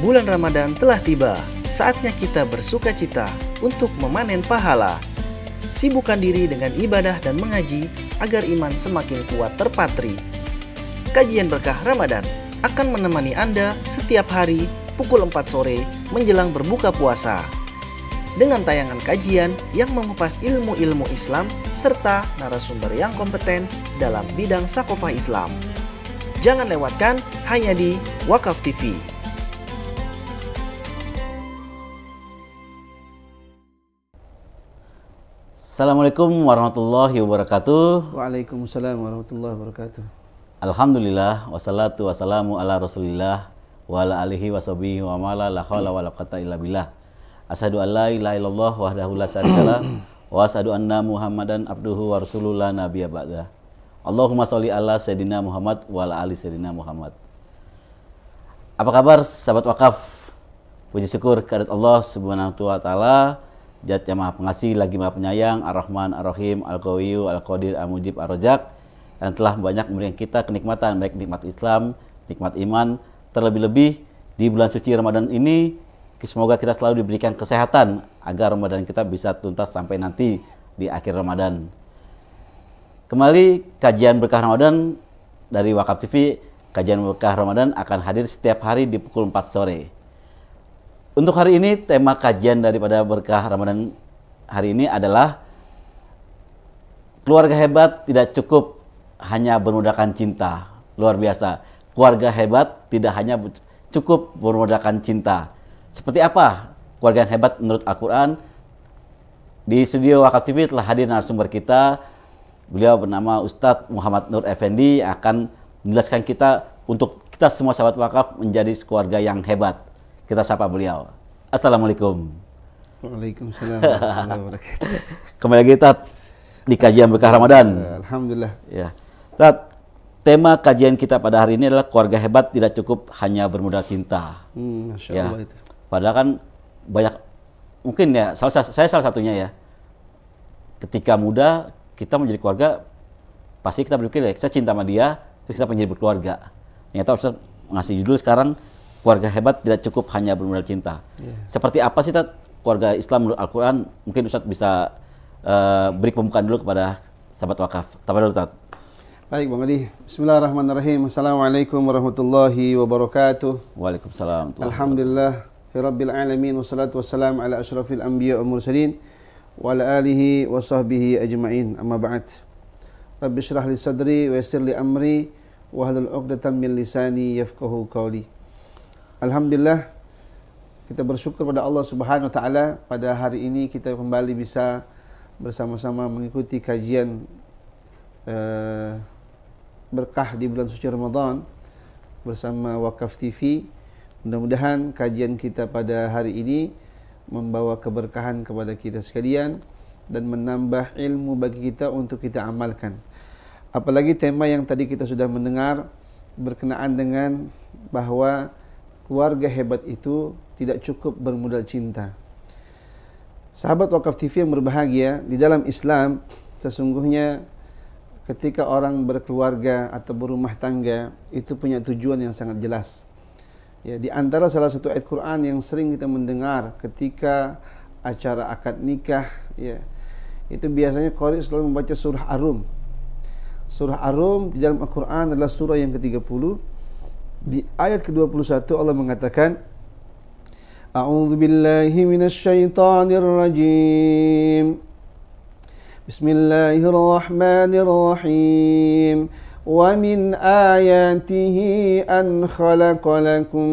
Bulan Ramadan telah tiba, saatnya kita bersuka cita untuk memanen pahala. Sibukkan diri dengan ibadah dan mengaji agar iman semakin kuat terpatri. Kajian Berkah Ramadan akan menemani Anda setiap hari pukul 4 sore menjelang berbuka puasa dengan tayangan kajian yang mengupas ilmu-ilmu Islam serta narasumber yang kompeten dalam bidang sakofah Islam. Jangan lewatkan hanya di Wakaf TV. Assalamualaikum warahmatullahi wabarakatuh. Waalaikumsalam warahmatullahi wabarakatuh. Alhamdulillah wassalatu wassalamu ala Rasulillah wa ala alihi wa sahbihi wa mala la hawla wa la quwata illa billah. Asyhadu an la ilaha illallah wahdahu la syarikalah wa asyhadu anna Muhammadan abduhu wa rasuluhu la nabiyya ba'da. Allahumma sholli ala sayidina Muhammad wa ala ali sayidina Muhammad. Apa kabar sahabat wakaf? Puji syukur kehadirat Allah Subhanahu wa taala Jat yang maha pengasih, lagi maha penyayang, Ar-Rahman, Ar-Rahim, al qawiyu Al-Qadir, Al-Mujib, Ar-Rojak, yang telah banyak memberikan kita kenikmatan, baik nikmat Islam, nikmat iman, Terlebih-lebih di bulan suci Ramadan ini, semoga kita selalu diberikan kesehatan agar Ramadan kita bisa tuntas sampai nanti di akhir Ramadan. Kembali kajian berkah Ramadan dari Wakaf TV, kajian berkah Ramadan akan hadir setiap hari di pukul 4 sore. Untuk hari ini tema kajian daripada berkah Ramadan hari ini adalah keluarga hebat tidak cukup hanya bermodalkan cinta. Luar biasa keluarga hebat tidak hanya cukup bermodalkan cinta. Seperti apa keluarga yang hebat menurut Al-Quran? Di studio Wakaf TV telah hadir narasumber kita. Beliau bernama Ustadz Muhammad Nur Effendi akan menjelaskan kita untuk kita semua sahabat wakaf menjadi keluarga yang hebat. Kita sapa beliau. Assalamualaikum. Waalaikumsalam. Kembali lagi Tat di kajian berkah Ramadan. Alhamdulillah. Ya. Tat, tema kajian kita pada hari ini adalah keluarga hebat tidak cukup hanya bermodal cinta. Hmm, ya. itu. Padahal kan banyak mungkin ya salah, saya salah satunya ya. Ketika muda kita menjadi keluarga pasti kita berpikir ya saya cinta sama dia terus kita menjadi berkeluarga. Ternyata Ustaz ngasih judul sekarang keluarga hebat tidak cukup hanya bermodal cinta. Yeah. Seperti apa sih Tad, keluarga Islam menurut Al-Qur'an? Mungkin Ustaz bisa uh, beri pembukaan dulu kepada sahabat wakaf. Tabadul Baik Bang Ali. Bismillahirrahmanirrahim. Assalamualaikum warahmatullahi wabarakatuh. Waalaikumsalam. Alhamdulillah. Ya Rabbil Alamin. Wassalatu wassalam ala ashrafil anbiya wa mursalin. Wa ala alihi wa sahbihi ajma'in. Amma ba'd. Rabbi syrah li sadri wa yasir li amri. Wa halul uqdatan min lisani yafqahu qawli. Alhamdulillah. Kita bersyukur pada Allah subhanahu wa ta'ala. Pada hari ini kita kembali bisa bersama-sama mengikuti kajian eh, berkah di bulan suci Ramadan bersama Wakaf TV. Mudah-mudahan kajian kita pada hari ini membawa keberkahan kepada kita sekalian dan menambah ilmu bagi kita untuk kita amalkan. Apalagi tema yang tadi kita sudah mendengar berkenaan dengan bahawa keluarga hebat itu tidak cukup bermodal cinta. Sahabat Wakaf TV yang berbahagia, di dalam Islam sesungguhnya ketika orang berkeluarga atau berumah tangga itu punya tujuan yang sangat jelas. Ya, di antara salah satu ayat Quran yang sering kita mendengar ketika acara akad nikah, ya, itu biasanya Qari selalu membaca surah Ar-Rum. Surah Ar-Rum di dalam Al-Quran adalah surah yang ke-30. Di ayat ke-21 Allah mengatakan, A'udzu billahi minasy syaithanir rajim. بسم الله الرحمن الرحيم ومن آياته أن خلق لكم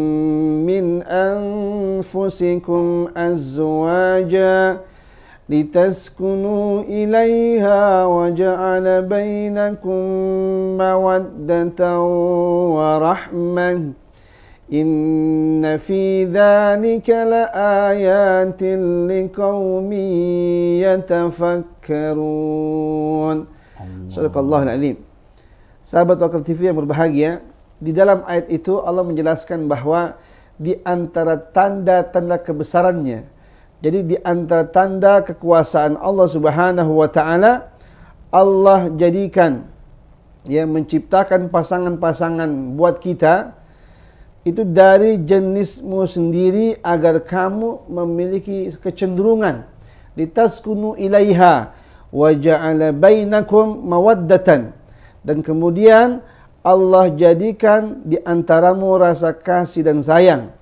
من أنفسكم أزواجا لتسكنوا إليها وجعل بينكم مودة ورحمة إن في la لآيات لقوم يتفكرون Surah Allah Al-Azim Sahabat Wakaf TV yang berbahagia Di dalam ayat itu Allah menjelaskan bahawa Di antara tanda-tanda kebesarannya Jadi di antara tanda kekuasaan Allah Subhanahu Wa Taala Allah jadikan Yang menciptakan pasangan-pasangan buat kita Kita itu dari jenismu sendiri agar kamu memiliki kecenderungan litaskunu ilaiha wa ja'ala bainakum mawaddatan dan kemudian Allah jadikan di antaramu rasa kasih dan sayang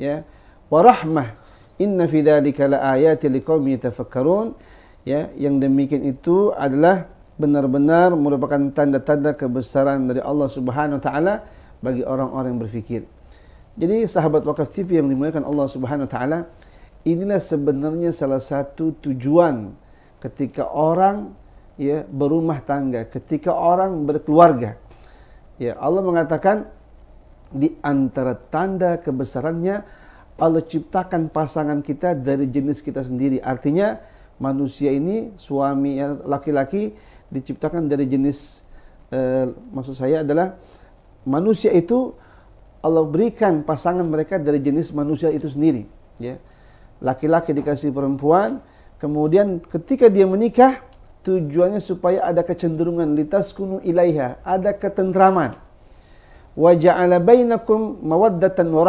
ya wa rahmah inna fi dhalika laayatil liqaumin yatafakkarun ya yang demikian itu adalah benar-benar merupakan tanda-tanda kebesaran dari Allah Subhanahu wa taala bagi orang-orang yang berfikir. Jadi sahabat wakaf TV yang dimuliakan Allah Subhanahu wa taala, inilah sebenarnya salah satu tujuan ketika orang ya berumah tangga, ketika orang berkeluarga. Ya, Allah mengatakan di antara tanda kebesarannya Allah ciptakan pasangan kita dari jenis kita sendiri. Artinya manusia ini suami ya, laki-laki diciptakan dari jenis eh, maksud saya adalah manusia itu Allah berikan pasangan mereka dari jenis manusia itu sendiri. Ya. Laki-laki dikasih perempuan, kemudian ketika dia menikah, tujuannya supaya ada kecenderungan litas kunu ilaiha, ada ketentraman. Wa ja'ala bainakum mawaddatan wa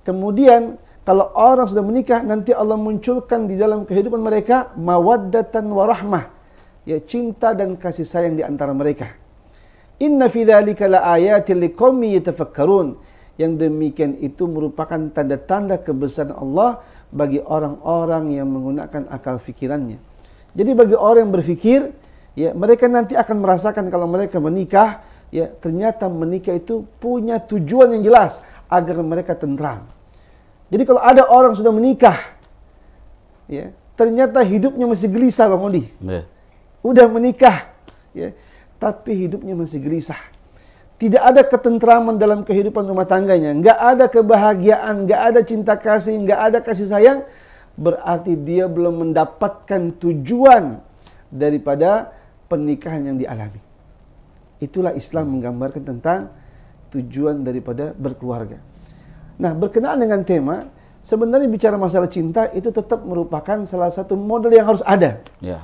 Kemudian kalau orang sudah menikah nanti Allah munculkan di dalam kehidupan mereka mawaddatan wa rahmah. Ya cinta dan kasih sayang di antara mereka. Inna fi la laayatil liqawmi yatafakkarun. Yang demikian itu merupakan tanda-tanda kebesaran Allah bagi orang-orang yang menggunakan akal fikirannya. Jadi bagi orang yang berfikir, ya mereka nanti akan merasakan kalau mereka menikah, ya ternyata menikah itu punya tujuan yang jelas agar mereka tentram. Jadi kalau ada orang sudah menikah, ya ternyata hidupnya masih gelisah Bang Odi. Yeah. Udah menikah, ya tapi hidupnya masih gelisah. Tidak ada ketentraman dalam kehidupan rumah tangganya. Nggak ada kebahagiaan, nggak ada cinta kasih, nggak ada kasih sayang. Berarti dia belum mendapatkan tujuan daripada pernikahan yang dialami. Itulah Islam menggambarkan tentang tujuan daripada berkeluarga. Nah, berkenaan dengan tema, sebenarnya bicara masalah cinta itu tetap merupakan salah satu model yang harus ada. Ya.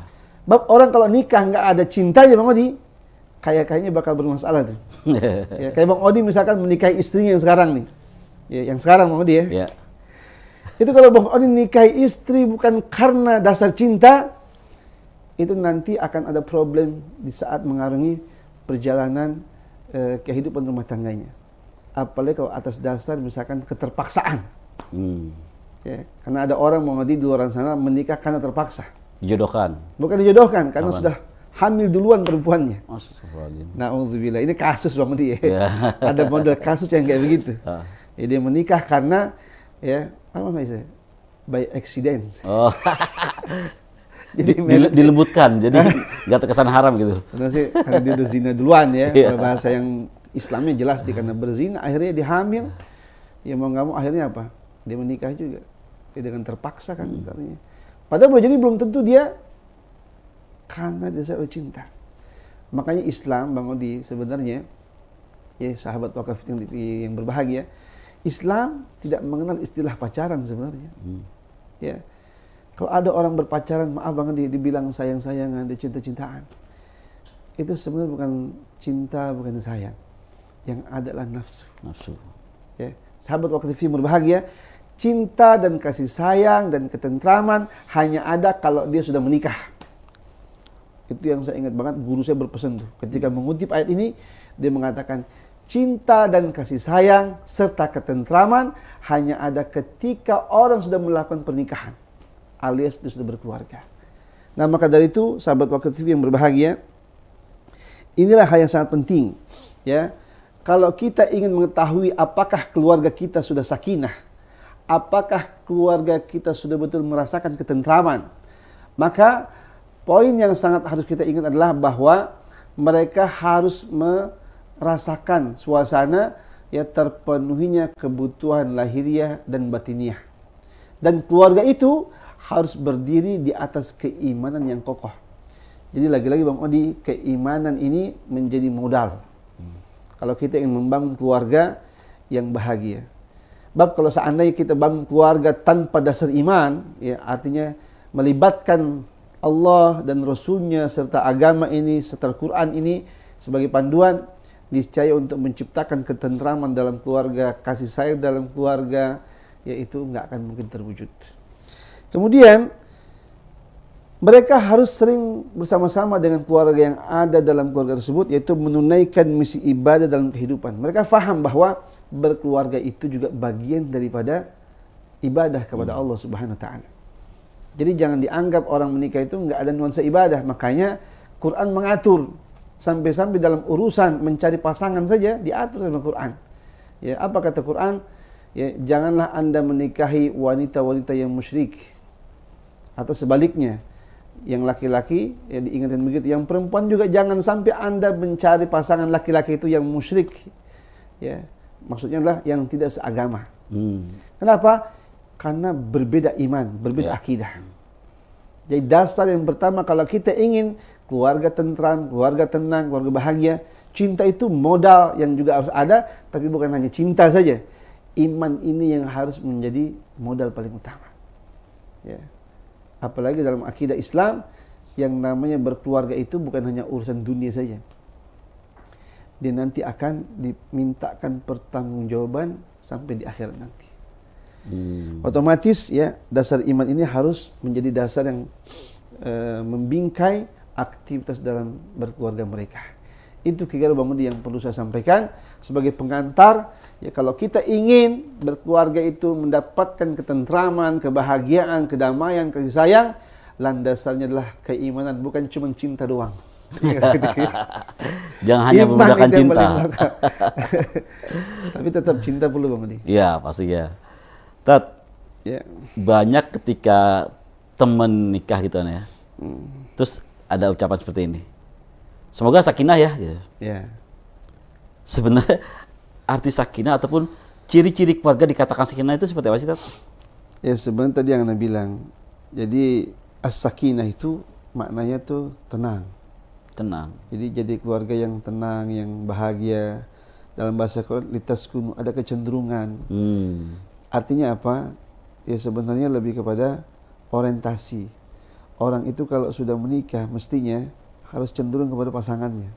orang kalau nikah nggak ada cintanya, Bang Odi, kayak kayaknya bakal bermasalah tuh. ya, kayak Bang Odi misalkan menikahi istrinya yang sekarang nih. Ya, yang sekarang Bang Odi ya. ya. Itu kalau Bang Odi nikahi istri bukan karena dasar cinta, itu nanti akan ada problem di saat mengarungi perjalanan eh, kehidupan rumah tangganya. Apalagi kalau atas dasar misalkan keterpaksaan. Hmm. Ya, karena ada orang Bang Odi di luar sana menikah karena terpaksa. Dijodohkan. Bukan dijodohkan, karena Aman. sudah hamil duluan perempuannya. Nauzubillah. Ini kasus Bang Mudi ya. Yeah. Ada model kasus yang kayak begitu. Ya, dia menikah karena ya apa namanya? By accident. Oh. jadi Dile dilembutkan jadi nggak terkesan haram gitu karena sih karena dia udah zina duluan ya yeah. bahasa yang Islamnya jelas di karena berzina akhirnya dihamil, ya mau nggak mau akhirnya apa dia menikah juga ya, dengan terpaksa kan hmm. padahal boleh jadi belum tentu dia karena dia dasar cinta. Makanya Islam Bang Odi sebenarnya ya sahabat wakaf yang, yang berbahagia, Islam tidak mengenal istilah pacaran sebenarnya. Hmm. Ya. Kalau ada orang berpacaran, maaf Bang Odi dibilang sayang-sayangan, cinta cintaan Itu sebenarnya bukan cinta, bukan sayang. Yang adalah nafsu. Nafsu. Ya. Sahabat wakaf yang berbahagia, cinta dan kasih sayang dan ketentraman hanya ada kalau dia sudah menikah. Itu yang saya ingat banget guru saya berpesan tuh. Ketika mengutip ayat ini, dia mengatakan cinta dan kasih sayang serta ketentraman hanya ada ketika orang sudah melakukan pernikahan alias dia sudah berkeluarga. Nah maka dari itu sahabat wakil TV yang berbahagia, inilah hal yang sangat penting ya. Kalau kita ingin mengetahui apakah keluarga kita sudah sakinah, apakah keluarga kita sudah betul merasakan ketentraman, maka Poin yang sangat harus kita ingat adalah bahwa mereka harus merasakan suasana ya terpenuhinya kebutuhan lahiriah dan batiniah. Dan keluarga itu harus berdiri di atas keimanan yang kokoh. Jadi lagi-lagi Bang Odi, keimanan ini menjadi modal. Kalau kita ingin membangun keluarga yang bahagia. Bab kalau seandainya kita bangun keluarga tanpa dasar iman, ya artinya melibatkan Allah dan Rasulnya serta agama ini serta Quran ini sebagai panduan niscaya untuk menciptakan ketentraman dalam keluarga, kasih sayang dalam keluarga, yaitu nggak akan mungkin terwujud. Kemudian mereka harus sering bersama-sama dengan keluarga yang ada dalam keluarga tersebut yaitu menunaikan misi ibadah dalam kehidupan. Mereka faham bahwa berkeluarga itu juga bagian daripada ibadah kepada hmm. Allah Subhanahu wa taala. Jadi jangan dianggap orang menikah itu nggak ada nuansa ibadah. Makanya Quran mengatur sampai-sampai dalam urusan mencari pasangan saja diatur sama Quran. Ya, apa kata Quran? Ya, janganlah Anda menikahi wanita-wanita yang musyrik atau sebaliknya. Yang laki-laki ya diingatkan begitu, yang perempuan juga jangan sampai Anda mencari pasangan laki-laki itu yang musyrik. Ya. Maksudnya adalah yang tidak seagama. Hmm. Kenapa? Karena berbeda iman, berbeda yeah. akidah. Jadi dasar yang pertama kalau kita ingin keluarga tentram, keluarga tenang, keluarga bahagia, cinta itu modal yang juga harus ada, tapi bukan hanya cinta saja. Iman ini yang harus menjadi modal paling utama. Ya. Apalagi dalam akidah Islam yang namanya berkeluarga itu bukan hanya urusan dunia saja. Dia nanti akan dimintakan pertanggungjawaban sampai di akhirat nanti. Hmm. Otomatis ya dasar iman ini harus menjadi dasar yang e, membingkai aktivitas dalam berkeluarga mereka. Itu kira-kira kira-kira bangun yang perlu saya sampaikan sebagai pengantar. Ya kalau kita ingin berkeluarga itu mendapatkan ketentraman, kebahagiaan, kedamaian, kasih sayang, landasannya adalah keimanan, bukan cuma cinta doang. Ya, gitu. Jangan hanya menggunakan cinta. Tapi tetap cinta perlu Bang Iya, pasti ya. Tat, yeah. banyak ketika temen nikah gitu kan ya, hmm. terus ada ucapan seperti ini. Semoga sakinah ya. Gitu. Yeah. Sebenarnya arti sakinah ataupun ciri-ciri keluarga dikatakan sakinah itu seperti apa sih Tat? Ya sebenarnya tadi yang Anda bilang, jadi as-sakinah itu maknanya tuh tenang. Tenang. Jadi jadi keluarga yang tenang, yang bahagia. Dalam bahasa Quran, ada kecenderungan. Hmm. Artinya apa? Ya sebenarnya lebih kepada orientasi. Orang itu kalau sudah menikah mestinya harus cenderung kepada pasangannya.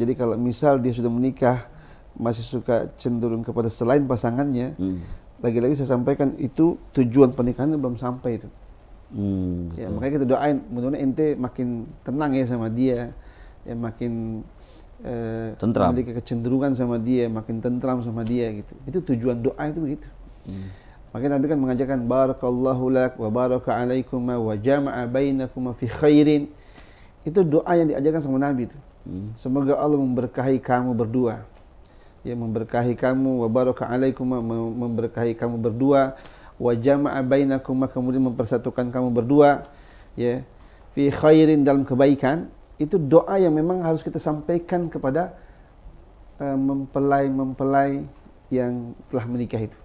Jadi kalau misal dia sudah menikah masih suka cenderung kepada selain pasangannya, hmm. lagi-lagi hmm. saya sampaikan itu tujuan pernikahannya belum sampai itu. Hmm, ya, makanya kita doain, mudah-mudahan ente makin tenang ya sama dia, ya makin eh, tentram. memiliki kecenderungan sama dia, makin tentram sama dia gitu. Itu tujuan doa itu begitu. Hmm. Makanya Nabi kan mengajarkan barakallahu lak wa baraka alaikum wa jama'a bainakum fi khairin. Itu doa yang diajarkan sama Nabi itu. Hmm. Semoga Allah memberkahi kamu berdua. Ya memberkahi kamu wa baraka alaikum memberkahi kamu berdua wa jama'a bainakum kemudian mempersatukan kamu berdua ya fi khairin dalam kebaikan itu doa yang memang harus kita sampaikan kepada mempelai-mempelai eh, yang telah menikah itu.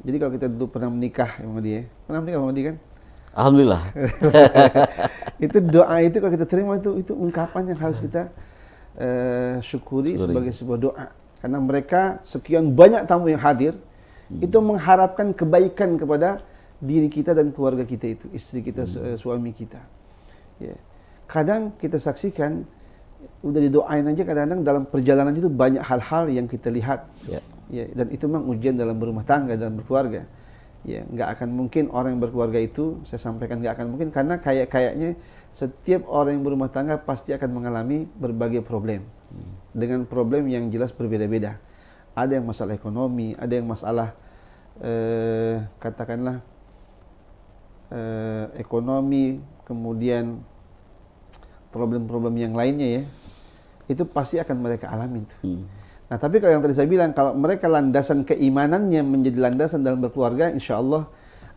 Jadi kalau kita dulu pernah menikah, sama ya, ya. dia, Pernah menikah, sama dia kan? Alhamdulillah. itu doa itu kalau kita terima itu itu ungkapan yang harus kita uh, syukuri, sebagai sebuah doa. Karena mereka sekian banyak tamu yang hadir, hmm. itu mengharapkan kebaikan kepada diri kita dan keluarga kita itu, istri kita, hmm. Eh, suami kita. Yeah kadang kita saksikan udah didoain aja kadang-kadang dalam perjalanan itu banyak hal-hal yang kita lihat ya. ya dan itu memang ujian dalam berumah tangga dalam berkeluarga ya nggak akan mungkin orang yang berkeluarga itu saya sampaikan nggak akan mungkin karena kayak kayaknya setiap orang yang berumah tangga pasti akan mengalami berbagai problem hmm. dengan problem yang jelas berbeda-beda ada yang masalah ekonomi ada yang masalah eh, katakanlah eh, ekonomi kemudian problem-problem yang lainnya ya, itu pasti akan mereka alami tuh. Hmm. Nah, tapi kalau yang tadi saya bilang, kalau mereka landasan keimanannya menjadi landasan dalam berkeluarga, insya Allah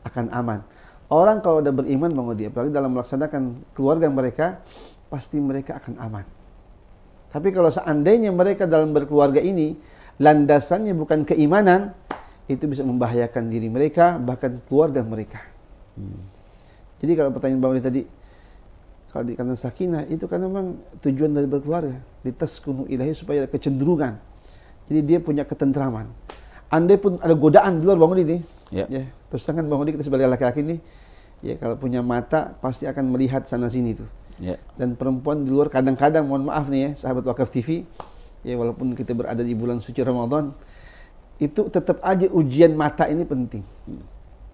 akan aman. Orang kalau udah beriman, Bang dia, apalagi dalam melaksanakan keluarga mereka, pasti mereka akan aman. Tapi kalau seandainya mereka dalam berkeluarga ini, landasannya bukan keimanan, itu bisa membahayakan diri mereka, bahkan keluarga mereka. Hmm. Jadi kalau pertanyaan Bang Odi tadi, kalau dikatakan sakinah itu kan memang tujuan dari berkeluarga. Ditaskunu ilahi supaya ada kecenderungan. Jadi dia punya ketentraman. Andai pun ada godaan di luar bangun ini. Ya. ya. Terus kan bangun ini kita sebagai laki-laki ini. Ya kalau punya mata pasti akan melihat sana sini tuh. Ya. Dan perempuan di luar kadang-kadang mohon maaf nih ya sahabat Wakaf TV. Ya walaupun kita berada di bulan suci Ramadan. Itu tetap aja ujian mata ini penting. Hmm.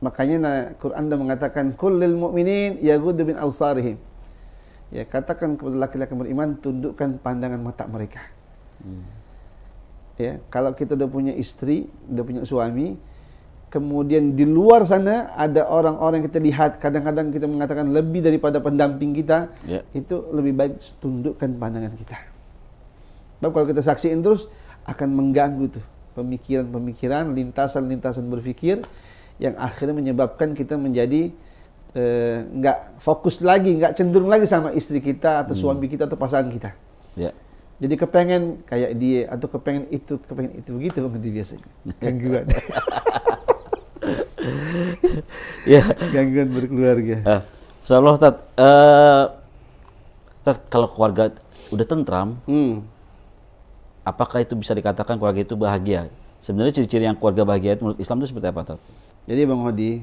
Makanya Quran dah mengatakan kullil mu'minin yaghuddu al absarihim ya katakan kepada laki-laki beriman tundukkan pandangan mata mereka hmm. ya kalau kita sudah punya istri sudah punya suami kemudian di luar sana ada orang-orang yang kita lihat kadang-kadang kita mengatakan lebih daripada pendamping kita yeah. itu lebih baik tundukkan pandangan kita sebab kalau kita saksiin terus akan mengganggu tuh pemikiran-pemikiran lintasan-lintasan berpikir yang akhirnya menyebabkan kita menjadi Eh, nggak uh, fokus lagi, nggak cenderung lagi sama istri kita atau hmm. suami kita atau pasangan kita. Yeah. Jadi kepengen kayak dia atau kepengen itu, kepengen itu begitu nanti biasanya gangguan. ya. Gangguan berkeluarga. Uh, Insyaallah Tat. Eh, uh, tat kalau keluarga udah tentram, hmm. apakah itu bisa dikatakan keluarga itu bahagia? Sebenarnya ciri-ciri yang keluarga bahagia itu menurut Islam itu seperti apa Tat? Jadi Bang Hodi,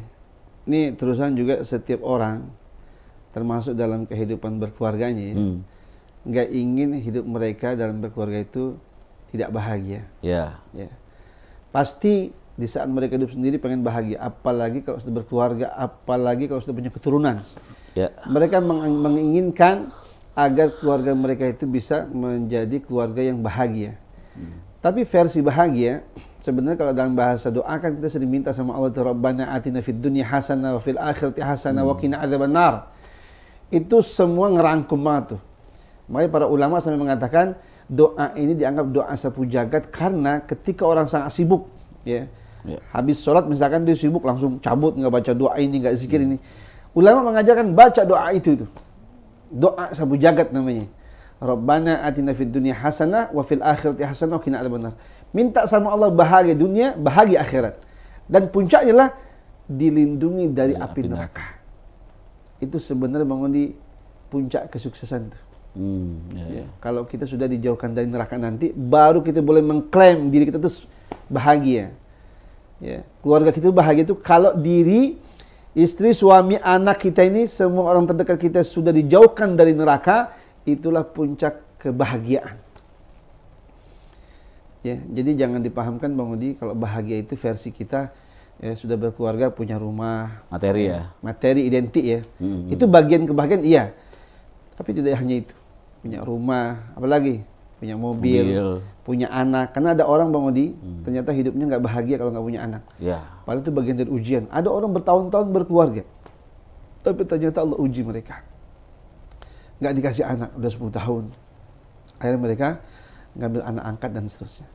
ini terusan juga setiap orang termasuk dalam kehidupan berkeluarganya ya, hmm. ingin hidup mereka dalam berkeluarga itu tidak bahagia. Ya. Yeah. yeah. Pasti di saat mereka hidup sendiri pengen bahagia, apalagi kalau sudah berkeluarga, apalagi kalau sudah punya keturunan. Yeah. Mereka menginginkan agar keluarga mereka itu bisa menjadi keluarga yang bahagia. Hmm. Tapi versi bahagia sebenarnya kalau dalam bahasa doa kan kita sering minta sama Allah Rabbana atina fid dunya hasanah wa fil akhirati hasanah wa qina nar. Itu semua ngerangkum banget tuh. Makanya para ulama sampai mengatakan doa ini dianggap doa sapu jagat karena ketika orang sangat sibuk ya. Yeah. Habis sholat misalkan dia sibuk langsung cabut nggak baca doa ini nggak zikir hmm. ini. Ulama mengajarkan baca doa itu tuh. Doa sapu jagat namanya. Rabbana atina fid dunya hasanah wa fil akhirati hasanah wa qina nar. Minta sama Allah bahagia dunia, bahagia akhirat. Dan puncaknya lah dilindungi dari ya, api, api neraka. Itu sebenarnya bangun di puncak kesuksesan itu. Hmm, ya, ya, ya. Kalau kita sudah dijauhkan dari neraka nanti, baru kita boleh mengklaim diri kita itu bahagia. Ya. Keluarga kita bahagia itu kalau diri, istri, suami, anak kita ini, semua orang terdekat kita sudah dijauhkan dari neraka, itulah puncak kebahagiaan ya jadi jangan dipahamkan bang Udi kalau bahagia itu versi kita ya, sudah berkeluarga punya rumah materi ya. ya materi identik ya hmm. itu bagian kebahagiaan iya tapi tidak hanya itu punya rumah apalagi punya mobil, mobil, punya anak. Karena ada orang Bang Odi, hmm. ternyata hidupnya nggak bahagia kalau nggak punya anak. Ya. Padahal itu bagian dari ujian. Ada orang bertahun-tahun berkeluarga, tapi ternyata Allah uji mereka. Nggak dikasih anak, udah 10 tahun. Akhirnya mereka ngambil anak angkat dan seterusnya.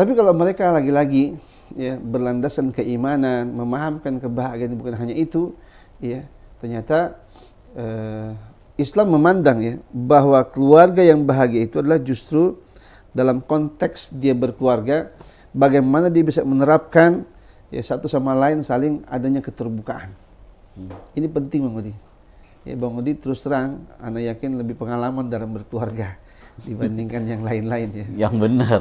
Tapi kalau mereka lagi-lagi ya berlandasan keimanan, memahamkan kebahagiaan bukan hanya itu, ya ternyata eh, Islam memandang ya bahwa keluarga yang bahagia itu adalah justru dalam konteks dia berkeluarga bagaimana dia bisa menerapkan ya satu sama lain saling adanya keterbukaan. Hmm. Ini penting Bang Udi. Ya Bang Udi terus terang, Anda yakin lebih pengalaman dalam berkeluarga dibandingkan yang lain-lain ya. Yang benar.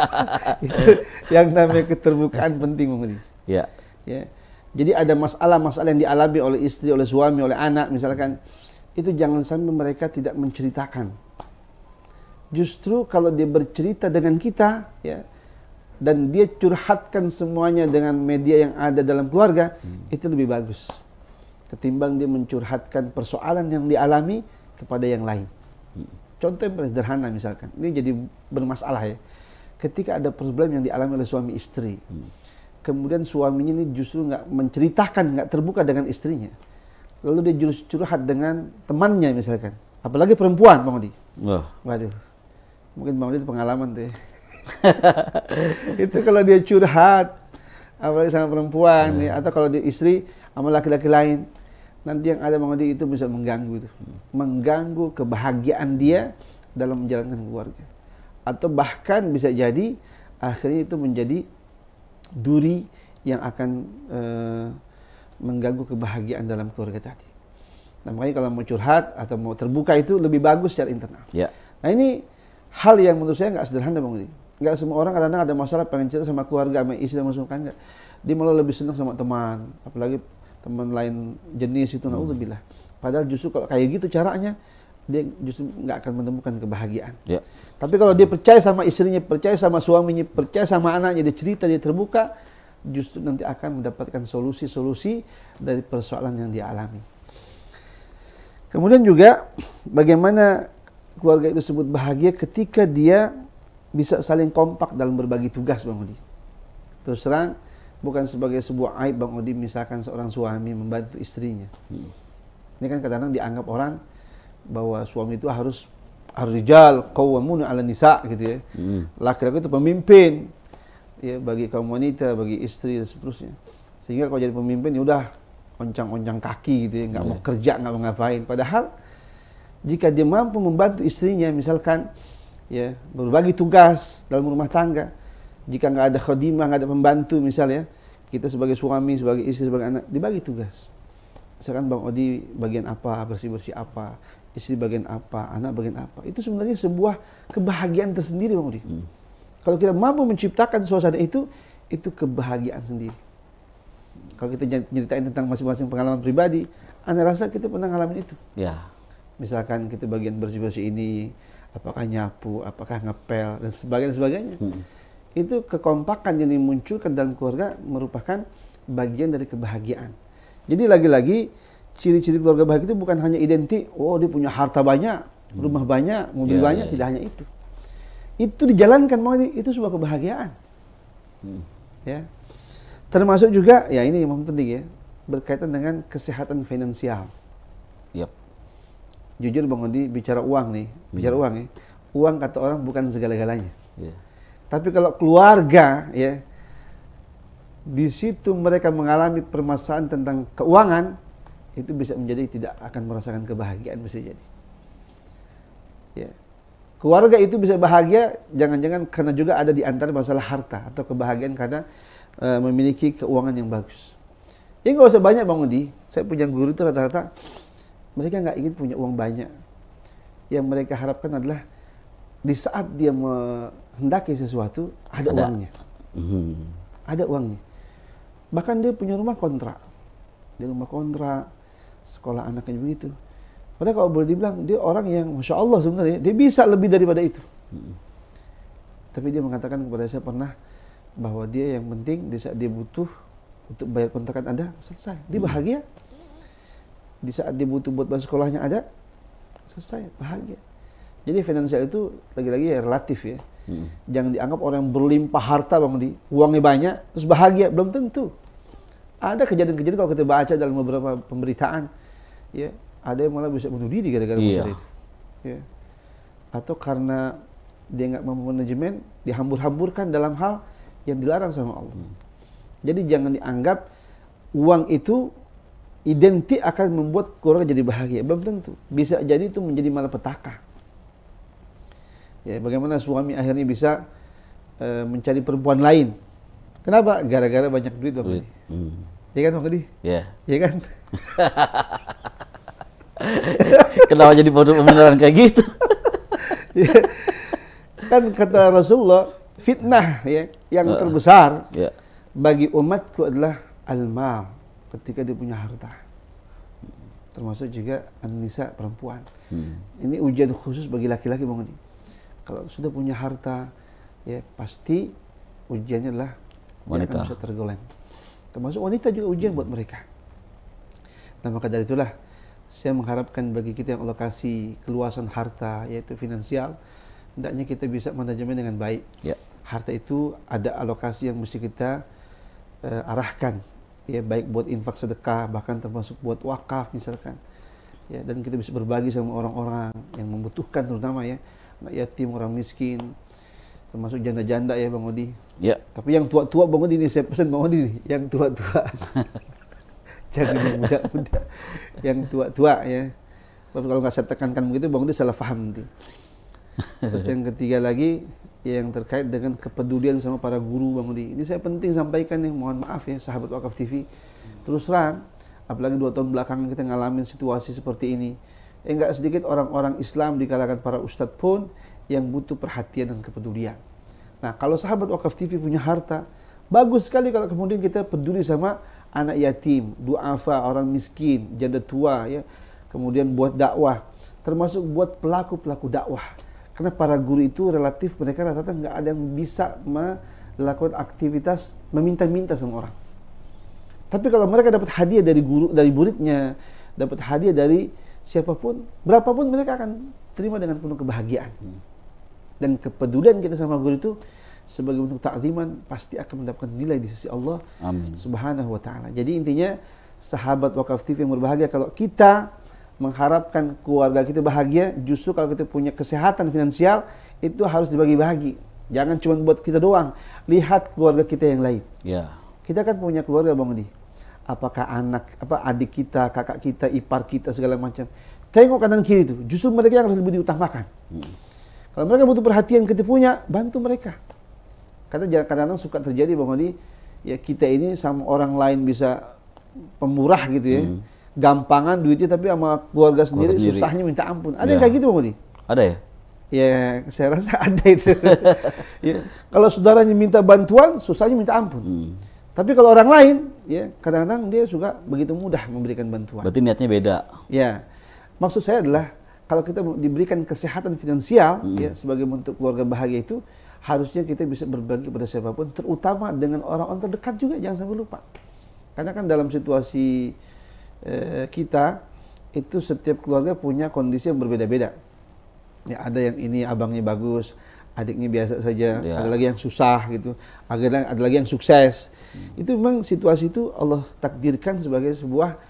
itu yang namanya keterbukaan penting Bung Ya. ya. Jadi ada masalah-masalah yang dialami oleh istri, oleh suami, oleh anak misalkan itu jangan sampai mereka tidak menceritakan. Justru kalau dia bercerita dengan kita ya dan dia curhatkan semuanya dengan media yang ada dalam keluarga, hmm. itu lebih bagus ketimbang dia mencurhatkan persoalan yang dialami kepada yang lain. Contoh yang paling sederhana misalkan, ini jadi bermasalah ya. Ketika ada problem yang dialami oleh suami istri, hmm. kemudian suaminya ini justru nggak menceritakan, nggak terbuka dengan istrinya. Lalu dia justru curhat dengan temannya misalkan. Apalagi perempuan, Bang Odi. Oh. Waduh. Mungkin Bang Odi itu pengalaman tuh ya. itu kalau dia curhat, apalagi sama perempuan, hmm. ya, atau kalau dia istri sama laki-laki lain nanti yang ada mengenai itu bisa mengganggu itu. Mengganggu kebahagiaan dia dalam menjalankan keluarga. Atau bahkan bisa jadi akhirnya itu menjadi duri yang akan e, mengganggu kebahagiaan dalam keluarga tadi. Nah, makanya kalau mau curhat atau mau terbuka itu lebih bagus secara internal. Ya. Nah ini hal yang menurut saya nggak sederhana Bang Udi. Nggak semua orang kadang-kadang ada masalah pengen cerita sama keluarga, sama istri, sama suami, enggak. Dia malah lebih senang sama teman. Apalagi teman lain jenis itu hmm. naudzubillah. Padahal justru kalau kayak gitu caranya dia justru nggak akan menemukan kebahagiaan. Ya. Tapi kalau dia percaya sama istrinya, percaya sama suaminya, percaya sama anaknya, dia cerita, dia terbuka, justru nanti akan mendapatkan solusi-solusi dari persoalan yang dia alami. Kemudian juga bagaimana keluarga itu sebut bahagia ketika dia bisa saling kompak dalam berbagi tugas Bang Udi. Terus terang, bukan sebagai sebuah aib Bang Odi misalkan seorang suami membantu istrinya. Hmm. Ini kan kadang-kadang dianggap orang bahwa suami itu harus arrijal qawwamuna 'ala nisa gitu ya. Hmm. Laki-laki itu pemimpin ya bagi kaum wanita, bagi istri dan seterusnya. Sehingga kalau jadi pemimpin ya udah oncang-oncang kaki gitu ya, nggak hmm. mau iya. kerja, nggak mau ngapain. Padahal jika dia mampu membantu istrinya misalkan ya berbagi tugas dalam rumah tangga, jika nggak ada khadimah, nggak ada pembantu misalnya, kita sebagai suami, sebagai istri, sebagai anak, dibagi tugas. Misalkan Bang Odi bagian apa, bersih-bersih apa, istri bagian apa, anak bagian apa. Itu sebenarnya sebuah kebahagiaan tersendiri Bang Odi. Hmm. Kalau kita mampu menciptakan suasana itu, itu kebahagiaan sendiri. Kalau kita ceritain tentang masing-masing pengalaman pribadi, Anda rasa kita pernah ngalamin itu? Ya. Misalkan kita bagian bersih-bersih ini, apakah nyapu, apakah ngepel, dan sebagainya. sebagainya. Hmm itu kekompakan yang dimunculkan dalam keluarga merupakan bagian dari kebahagiaan. Jadi lagi-lagi ciri-ciri keluarga bahagia itu bukan hanya identik, oh dia punya harta banyak, hmm. rumah banyak, mobil yeah, banyak, yeah. tidak ya. hanya itu. Itu dijalankan mau itu sebuah kebahagiaan. Hmm. Ya. Termasuk juga ya ini yang penting ya, berkaitan dengan kesehatan finansial. Yep. Jujur Bang Odi bicara uang nih, bicara hmm. uang ya. Uang kata orang bukan segala-galanya. Yeah tapi kalau keluarga ya di situ mereka mengalami permasalahan tentang keuangan itu bisa menjadi tidak akan merasakan kebahagiaan bisa jadi. Ya. Keluarga itu bisa bahagia jangan-jangan karena juga ada di antara masalah harta atau kebahagiaan karena e, memiliki keuangan yang bagus. Ya nggak usah banyak Bang Udi. Saya punya guru itu rata-rata mereka nggak ingin punya uang banyak. Yang mereka harapkan adalah di saat dia hendaki sesuatu ada, ada. uangnya. Hmm. Ada uangnya. Bahkan dia punya rumah kontrak. Dia rumah kontrak, sekolah anaknya begitu. Padahal kalau boleh dibilang dia orang yang masya Allah sebenarnya dia bisa lebih daripada itu. Hmm. Tapi dia mengatakan kepada saya pernah bahwa dia yang penting di saat dia butuh untuk bayar kontrakan ada selesai. Dia hmm. bahagia. Di saat dia butuh buat bahan sekolahnya ada selesai bahagia. Jadi finansial itu lagi-lagi ya relatif ya. Hmm. Jangan dianggap orang yang berlimpah harta Bang Di. Uangnya banyak, terus bahagia. Belum tentu. Ada kejadian-kejadian kalau kita baca dalam beberapa pemberitaan. ya Ada yang malah bisa bunuh diri gara-gara yeah. masalah iya. itu. Ya. Atau karena dia nggak mampu manajemen, dihambur-hamburkan dalam hal yang dilarang sama Allah. Hmm. Jadi jangan dianggap uang itu identik akan membuat keluarga jadi bahagia. Belum tentu. Bisa jadi itu menjadi malah malapetaka. Ya, bagaimana suami akhirnya bisa e, mencari perempuan lain. Kenapa? Gara-gara banyak duit Bang Kadi. Hmm. Ya kan Bang Kedi? Iya. Ya kan? Kenapa jadi bodoh pembenaran kayak gitu? Ya. Kan kata Rasulullah, fitnah ya yang uh, terbesar yeah. bagi umatku adalah al ketika dia punya harta. Termasuk juga an-nisa perempuan. Hmm. Ini ujian khusus bagi laki-laki Bang Kadi. Kalau sudah punya harta, ya pasti ujiannya adalah wanita. bisa tergolem Termasuk wanita juga ujian hmm. buat mereka. Nah maka dari itulah saya mengharapkan bagi kita yang Allah keluasan harta yaitu finansial, hendaknya kita bisa manajemen dengan baik. Ya. Harta itu ada alokasi yang mesti kita uh, arahkan, ya baik buat infak sedekah bahkan termasuk buat wakaf misalkan, ya dan kita bisa berbagi sama orang-orang yang membutuhkan terutama ya anak yatim, orang miskin, termasuk janda-janda ya Bang Odi. Ya. Tapi yang tua-tua Bang Odi ini saya pesan Bang Odi nih, yang tua-tua. Jangan yang muda-muda, yang tua-tua ya. Tapi kalau nggak saya tekankan begitu Bang Odi salah paham nanti. Terus yang ketiga lagi ya, yang terkait dengan kepedulian sama para guru Bang Odi. Ini saya penting sampaikan nih, mohon maaf ya sahabat Wakaf TV. Terus terang, apalagi dua tahun belakangan kita ngalamin situasi seperti ini enggak eh, sedikit orang-orang Islam di kalangan para ustadz pun yang butuh perhatian dan kepedulian. Nah, kalau sahabat Wakaf TV punya harta, bagus sekali kalau kemudian kita peduli sama anak yatim, duafa, orang miskin, janda tua ya. Kemudian buat dakwah, termasuk buat pelaku-pelaku dakwah. Karena para guru itu relatif mereka rata-rata nggak ada yang bisa melakukan aktivitas meminta-minta sama orang. Tapi kalau mereka dapat hadiah dari guru, dari muridnya, dapat hadiah dari siapapun, berapapun mereka akan terima dengan penuh kebahagiaan. Hmm. Dan kepedulian kita sama guru itu sebagai bentuk takziman pasti akan mendapatkan nilai di sisi Allah Amin. Subhanahu wa taala. Jadi intinya sahabat wakaf TV yang berbahagia kalau kita mengharapkan keluarga kita bahagia, justru kalau kita punya kesehatan finansial itu harus dibagi-bagi. Jangan cuma buat kita doang. Lihat keluarga kita yang lain. Ya. Kita kan punya keluarga Bang Udi apakah anak apa adik kita, kakak kita, ipar kita segala macam. Tengok kanan kiri itu, justru mereka yang harus lebih diutamakan. Hmm. Kalau mereka butuh perhatian kita punya, bantu mereka. Karena kadang-kadang suka terjadi Bang Odi, ya kita ini sama orang lain bisa pemurah gitu ya. Hmm. Gampangan duitnya tapi sama keluarga sendiri, sendiri. susahnya minta ampun. Ada ya. yang kayak gitu Bang Odi? Ada ya? Ya, saya rasa ada itu. ya. Kalau saudaranya minta bantuan, susahnya minta ampun. Hmm. Tapi kalau orang lain, ya kadang-kadang dia suka begitu mudah memberikan bantuan. Berarti niatnya beda. Ya, maksud saya adalah kalau kita diberikan kesehatan finansial hmm. ya sebagai bentuk keluarga bahagia itu harusnya kita bisa berbagi kepada siapapun, terutama dengan orang-orang terdekat juga jangan sampai lupa. Karena kan dalam situasi eh, kita itu setiap keluarga punya kondisi yang berbeda-beda. Ya ada yang ini abangnya bagus, adiknya biasa saja, ya. ada lagi yang susah gitu, ada, ada lagi yang sukses. Hmm. Itu memang situasi itu Allah takdirkan sebagai sebuah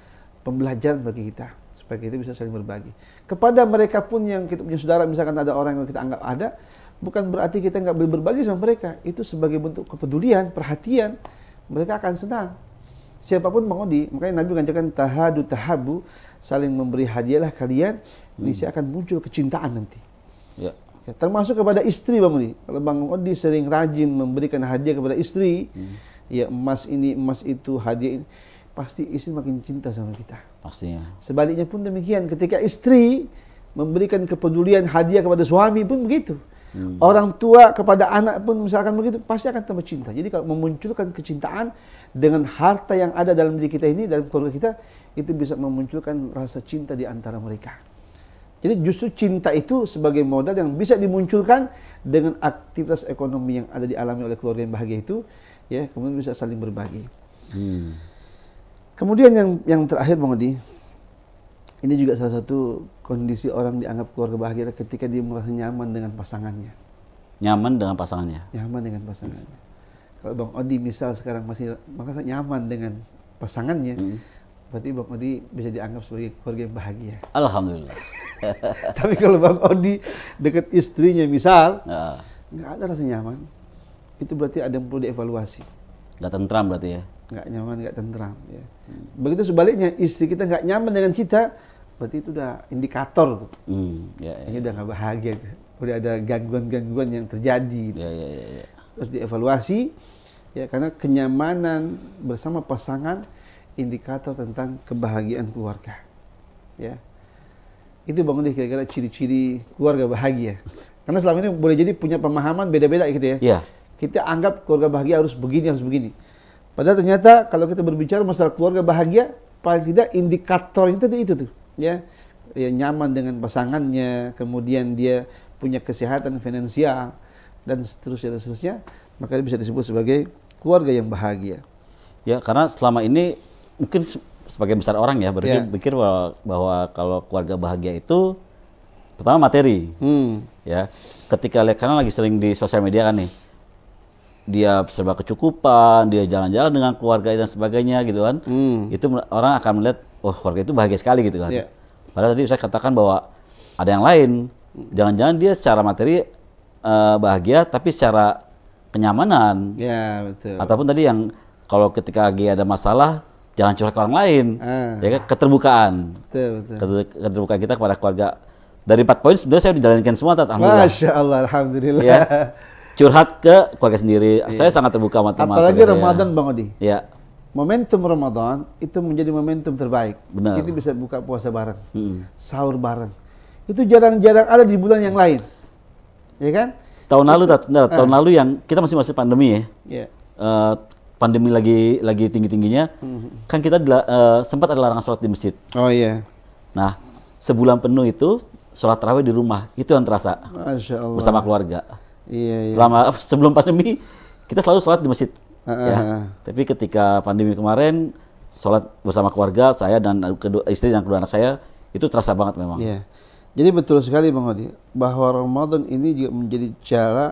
pembelajaran bagi kita supaya kita bisa saling berbagi. Kepada mereka pun yang kita punya saudara, misalkan ada orang yang kita anggap ada, bukan berarti kita nggak boleh berbagi sama mereka. Itu sebagai bentuk kepedulian, perhatian, mereka akan senang. Siapapun mau di, makanya Nabi mengajarkan tahadu tahabu, saling memberi hadiahlah kalian, hmm. ini saya akan muncul kecintaan nanti. Ya. Ya, termasuk kepada istri Bang Odi. Kalau Bang Odi sering rajin memberikan hadiah kepada istri, hmm. ya emas ini, emas itu, hadiah ini, pasti istri makin cinta sama kita. Pastinya. Sebaliknya pun demikian, ketika istri memberikan kepedulian hadiah kepada suami pun begitu. Hmm. Orang tua kepada anak pun misalkan begitu pasti akan tambah cinta. Jadi kalau memunculkan kecintaan dengan harta yang ada dalam diri kita ini dalam keluarga kita itu bisa memunculkan rasa cinta di antara mereka. Jadi justru cinta itu sebagai modal yang bisa dimunculkan dengan aktivitas ekonomi yang ada dialami oleh keluarga yang bahagia itu, ya kemudian bisa saling berbagi. Hmm. Kemudian yang yang terakhir Bang Odi, ini juga salah satu kondisi orang dianggap keluarga bahagia ketika dia merasa nyaman dengan pasangannya. Nyaman dengan pasangannya. Nyaman dengan pasangannya. Hmm. Kalau Bang Odi misal sekarang masih merasa nyaman dengan pasangannya, hmm. berarti Bang Odi bisa dianggap sebagai keluarga yang bahagia. Alhamdulillah. Tapi kalau Bang Odi dekat istrinya misal, ya. nggak ada rasa nyaman. Itu berarti ada yang perlu dievaluasi. Gak tentram berarti ya? Gak nyaman, gak tentram. Ya. Hmm. Begitu sebaliknya, istri kita nggak nyaman dengan kita, berarti itu udah indikator tuh. Hmm, ya, ya. Ini ya. udah gak bahagia tuh. Udah ada gangguan-gangguan yang terjadi. Gitu. Ya, ya, ya, ya. Terus dievaluasi, ya karena kenyamanan bersama pasangan indikator tentang kebahagiaan keluarga. Ya itu bangun deh kira-kira ciri-ciri keluarga bahagia. Karena selama ini boleh jadi punya pemahaman beda-beda gitu ya. ya. Kita anggap keluarga bahagia harus begini, harus begini. Padahal ternyata kalau kita berbicara masalah keluarga bahagia, paling tidak indikator itu, itu tuh. Ya. ya nyaman dengan pasangannya, kemudian dia punya kesehatan finansial, dan seterusnya, dan seterusnya. Maka bisa disebut sebagai keluarga yang bahagia. Ya, karena selama ini mungkin sebagai besar orang ya berarti yeah. Ya. bahwa, kalau keluarga bahagia itu pertama materi hmm. ya ketika lihat karena lagi sering di sosial media kan nih dia serba kecukupan dia jalan-jalan dengan keluarga dan sebagainya gitu kan hmm. itu orang akan melihat oh, keluarga itu bahagia sekali gitu kan yeah. padahal tadi saya katakan bahwa ada yang lain jangan-jangan dia secara materi uh, bahagia tapi secara kenyamanan yeah, betul ataupun tadi yang kalau ketika lagi ada masalah jangan curhat ke orang lain. Ah. Ya kan keterbukaan. Betul, betul. Keterbukaan kita kepada keluarga. Dari empat poin sebenarnya saya dijalankan semua tat alhamdulillah. Masya Allah alhamdulillah. Ya. Curhat ke keluarga sendiri. Iya. Saya sangat terbuka sama teman. Apalagi Ramadan ya. Bang Odi. Ya. Momentum Ramadan itu menjadi momentum terbaik. Benar. Kita bisa buka puasa bareng. Hmm. Sahur bareng. Itu jarang-jarang ada di bulan yang lain. Ya kan? Tahun lalu, tat, nah, tahun lalu yang kita masih masih pandemi ya. Yeah. Ya. Uh, pandemi lagi lagi tinggi-tingginya, hmm. kan kita uh, sempat ada larangan sholat di masjid. Oh iya. Nah, sebulan penuh itu sholat terawih di rumah, itu yang terasa. Masya Bersama keluarga. Iya, iya. Lama, sebelum pandemi, kita selalu sholat di masjid. Uh, ah, huh ah, ya. Ah. Tapi ketika pandemi kemarin, sholat bersama keluarga, saya dan kedua, istri dan kedua anak saya, itu terasa banget memang. Iya. Jadi betul sekali Bang Hadi, bahwa Ramadan ini juga menjadi cara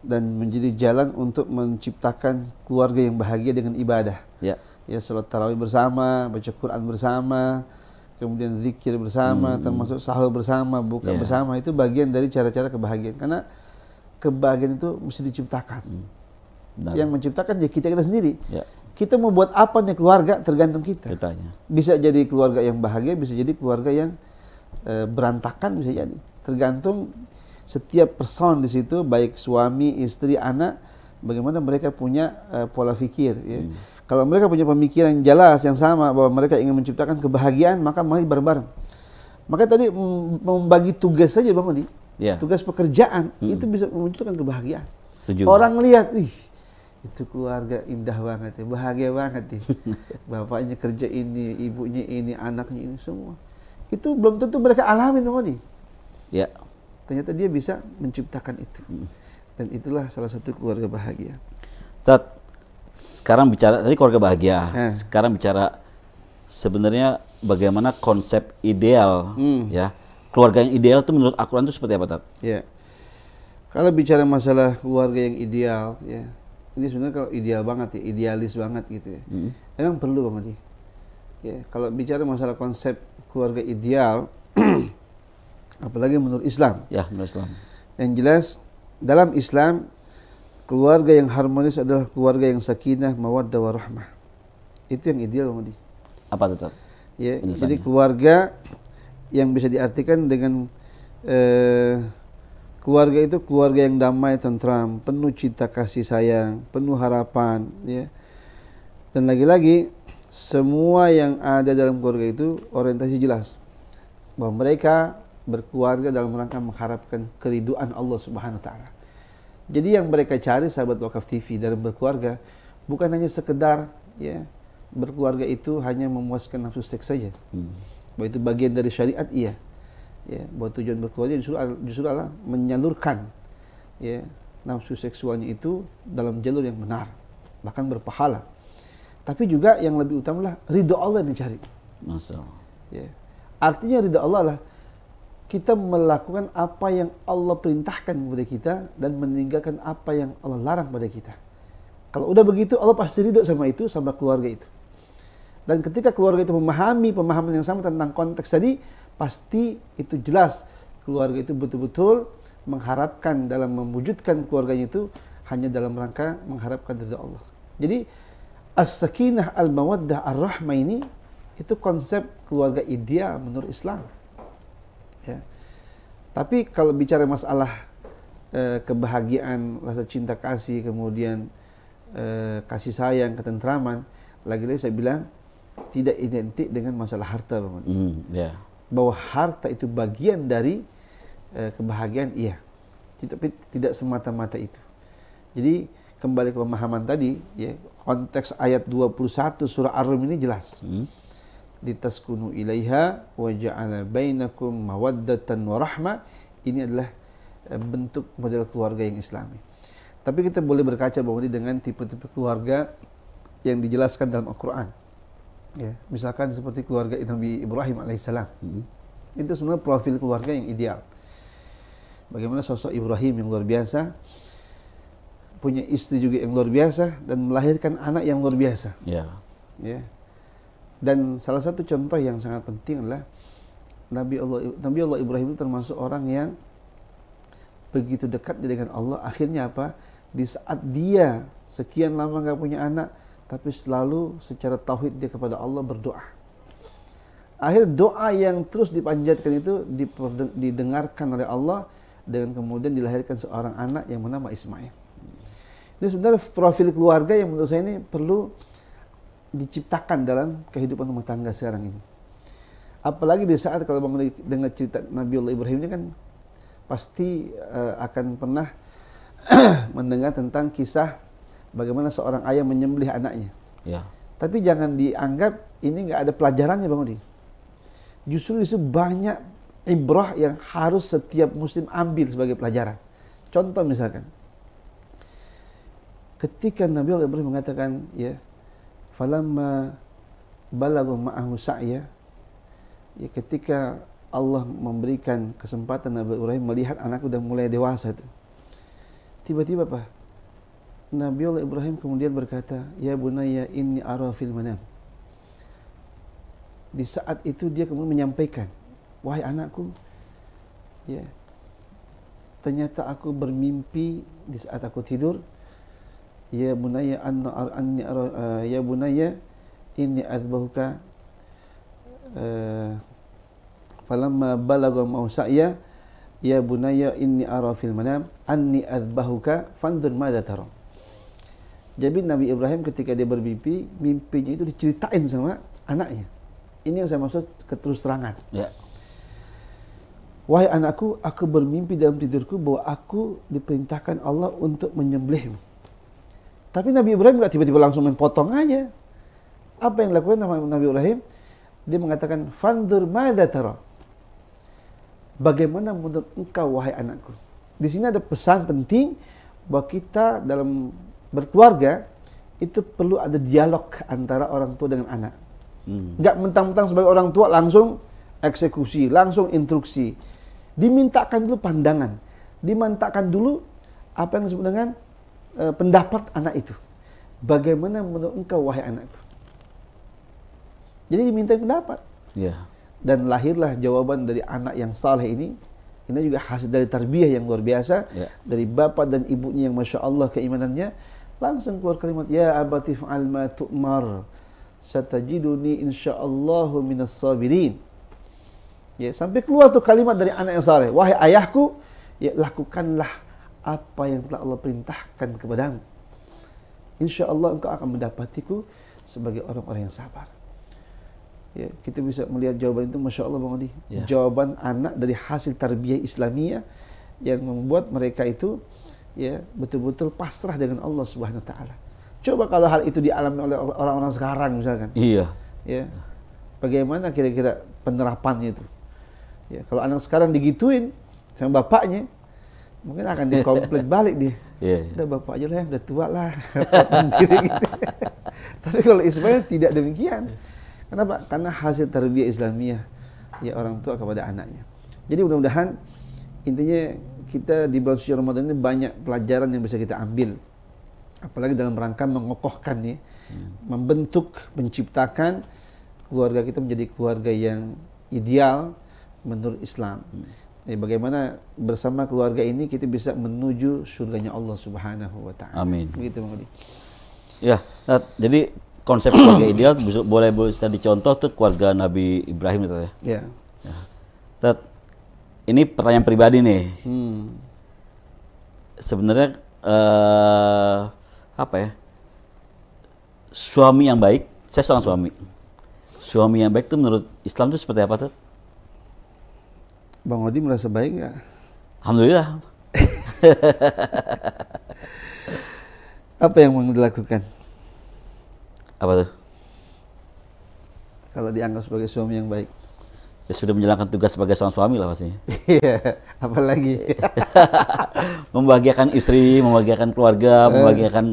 dan menjadi jalan untuk menciptakan keluarga yang bahagia dengan ibadah. Ya. Ya salat tarawih bersama, baca Quran bersama, kemudian zikir bersama, hmm. termasuk sahur bersama, buka ya. bersama itu bagian dari cara-cara kebahagiaan. Karena kebahagiaan itu mesti diciptakan. Hmm. Yang menciptakan ya kita kita sendiri. Ya. Kita mau buat apa nih keluarga tergantung kita. Ketanya. Bisa jadi keluarga yang bahagia, bisa jadi keluarga yang e, berantakan bisa jadi. Tergantung setiap person di situ baik suami, istri, anak bagaimana mereka punya uh, pola pikir ya. Hmm. Kalau mereka punya pemikiran yang jelas yang sama bahwa mereka ingin menciptakan kebahagiaan maka mari bareng-bareng. Maka tadi membagi tugas saja Bang Odi. Yeah. Tugas pekerjaan hmm. itu bisa memunculkan kebahagiaan. Setuju. Orang lihat, wih, itu keluarga indah banget ya, bahagia banget ya. Bapaknya kerja ini, ibunya ini, anaknya ini semua. Itu belum tentu mereka alami Bang Odi. Ya ternyata dia bisa menciptakan itu. Dan itulah salah satu keluarga bahagia. Tad, sekarang bicara tadi keluarga bahagia. Eh. Sekarang bicara sebenarnya bagaimana konsep ideal hmm. ya. Keluarga yang ideal itu menurut akuran itu seperti apa, Tad? Ya. Kalau bicara masalah keluarga yang ideal ya. Ini sebenarnya kalau ideal banget ya, idealis banget gitu ya. Hmm. Emang perlu Bang Adi? Ya. ya, kalau bicara masalah konsep keluarga ideal apalagi menurut Islam. Ya, menurut Islam. Yang jelas dalam Islam keluarga yang harmonis adalah keluarga yang sakinah, mawaddah warahmah. Itu yang ideal Bang Udi. Apa itu? Ya, jadi keluarga yang bisa diartikan dengan eh, keluarga itu keluarga yang damai, tentram, penuh cinta kasih sayang, penuh harapan, ya. Dan lagi-lagi semua yang ada dalam keluarga itu orientasi jelas bahwa mereka berkeluarga dalam rangka mengharapkan keriduan Allah Subhanahu wa taala. Jadi yang mereka cari sahabat Wakaf TV dalam berkeluarga bukan hanya sekedar ya berkeluarga itu hanya memuaskan nafsu seks saja. Hmm. Bahwa itu bagian dari syariat iya. Ya, bahwa tujuan berkeluarga justru justru Allah menyalurkan ya nafsu seksualnya itu dalam jalur yang benar, bahkan berpahala. Tapi juga yang lebih utamalah ridho Allah yang dicari. Allah. Ya. Artinya ridho Allah lah kita melakukan apa yang Allah perintahkan kepada kita dan meninggalkan apa yang Allah larang kepada kita. Kalau udah begitu Allah pasti ridho sama itu sama keluarga itu. Dan ketika keluarga itu memahami pemahaman yang sama tentang konteks tadi, pasti itu jelas keluarga itu betul-betul mengharapkan dalam mewujudkan keluarganya itu hanya dalam rangka mengharapkan ridho Allah. Jadi as-sakinah al-mawaddah ar-rahmah ini itu konsep keluarga ideal menurut Islam tapi kalau bicara masalah eh, kebahagiaan, rasa cinta kasih, kemudian eh, kasih sayang, ketentraman, lagi-lagi saya bilang tidak identik dengan masalah harta, Bang. Mm, yeah. Bahwa harta itu bagian dari eh, kebahagiaan, iya. Tapi tidak semata-mata itu. Jadi kembali ke pemahaman tadi, ya konteks ayat 21 surah Ar-Rum ini jelas. Mm litaskunu ilaiha wa ja'ala bainakum mawaddatan wa rahmah. Ini adalah eh, bentuk model keluarga yang islami. Tapi kita boleh berkaca bahwa ini dengan tipe-tipe keluarga yang dijelaskan dalam Al-Quran. Ya, misalkan seperti keluarga Nabi Ibrahim alaihissalam. Hmm. Itu sebenarnya profil keluarga yang ideal. Bagaimana sosok Ibrahim yang luar biasa, punya istri juga yang luar biasa, dan melahirkan anak yang luar biasa. Yeah. Ya. ya. Dan salah satu contoh yang sangat penting adalah Nabi Allah Nabi Allah Ibrahim itu termasuk orang yang begitu dekat dengan Allah. Akhirnya apa? Di saat dia sekian lama nggak punya anak, tapi selalu secara tauhid dia kepada Allah berdoa. Akhir doa yang terus dipanjatkan itu didengarkan oleh Allah dengan kemudian dilahirkan seorang anak yang bernama Ismail. Ini sebenarnya profil keluarga yang menurut saya ini perlu diciptakan dalam kehidupan rumah tangga sekarang ini. Apalagi di saat kalau bangun dengan cerita Nabi Allah Ibrahim ini kan pasti uh, akan pernah mendengar tentang kisah bagaimana seorang ayah menyembelih anaknya. Ya. Tapi jangan dianggap ini nggak ada pelajarannya Bang Udi. Justru itu banyak ibrah yang harus setiap muslim ambil sebagai pelajaran. Contoh misalkan ketika Nabi Allah Ibrahim mengatakan ya falamma balagu ma'ahu sa'ya ya ketika Allah memberikan kesempatan Nabi Ibrahim melihat anakku dan mulai dewasa itu tiba-tiba apa Nabi Allah Ibrahim kemudian berkata ya bunayya inni ara fil manam di saat itu dia kemudian menyampaikan wahai anakku ya ternyata aku bermimpi di saat aku tidur ya bunaya anna arani anni eh, ya bunaya inni azbahuka eh, falamma balagha mausaya ya bunaya inni ara fil manam anni azbahuka fanzur madza tara jadi Nabi Ibrahim ketika dia bermimpi, mimpinya itu diceritain sama anaknya. Ini yang saya maksud keterus terangan. Ya. Wahai anakku, aku bermimpi dalam tidurku bahwa aku diperintahkan Allah untuk menyembelihmu. Tapi Nabi Ibrahim nggak tiba-tiba langsung main potong aja. Apa yang dilakukan sama Nabi Ibrahim? Dia mengatakan, Fandur taro. Bagaimana menurut engkau, wahai anakku? Di sini ada pesan penting bahwa kita dalam berkeluarga itu perlu ada dialog antara orang tua dengan anak. Hmm. Nggak mentang-mentang sebagai orang tua langsung eksekusi, langsung instruksi. Dimintakan dulu pandangan. Dimintakan dulu apa yang disebut dengan uh, pendapat anak itu. Bagaimana menurut engkau wahai anakku? Jadi diminta pendapat. Yeah. Dan lahirlah jawaban dari anak yang saleh ini. Ini juga hasil dari tarbiyah yang luar biasa. Yeah. Dari bapak dan ibunya yang Masya Allah keimanannya. Langsung keluar kalimat, Ya abatif alma tu'mar. Satajiduni Allah minas sabirin. Ya, sampai keluar tuh kalimat dari anak yang saleh. Wahai ayahku, ya, lakukanlah apa yang telah Allah perintahkan kepadamu. Insya Allah engkau akan mendapatiku sebagai orang-orang yang sabar. Ya, kita bisa melihat jawaban itu, masya Allah bang Odi. Ya. Jawaban anak dari hasil tarbiyah Islamiyah yang membuat mereka itu ya betul-betul pasrah dengan Allah Subhanahu Wa Taala. Coba kalau hal itu dialami oleh orang-orang sekarang misalkan. Iya. Ya, bagaimana kira-kira penerapannya itu? Ya, kalau anak sekarang digituin sama bapaknya, mungkin akan dikomplit balik nih. Yeah, iya. Udah bapak aja lah, udah tua lah. Gitu. Tapi kalau Ismail tidak demikian. Kenapa? Karena hasil terbiak Islamiyah ya orang tua kepada anaknya. Jadi mudah-mudahan intinya kita di bulan suci Ramadan ini banyak pelajaran yang bisa kita ambil. Apalagi dalam rangka mengokohkan ya, hmm. membentuk, menciptakan keluarga kita menjadi keluarga yang ideal menurut Islam. Hmm ya, bagaimana bersama keluarga ini kita bisa menuju surganya Allah Subhanahu wa taala. Amin. Begitu Bang Adi. Ya, nah, jadi konsep keluarga ideal boleh boleh bisa dicontoh tuh keluarga Nabi Ibrahim itu ya. Iya. Ya. ya. Tad, ini pertanyaan pribadi nih. Hmm. Sebenarnya uh, apa ya? Suami yang baik, saya seorang suami. Suami yang baik itu menurut Islam itu seperti apa tuh? Bang Odi merasa baik nggak? Alhamdulillah. apa yang mau dilakukan? Apa tuh? Kalau dianggap sebagai suami yang baik. Ya sudah menjalankan tugas sebagai seorang suami lah pastinya. Iya, apalagi membahagiakan istri, membahagiakan keluarga, eh. membahagiakan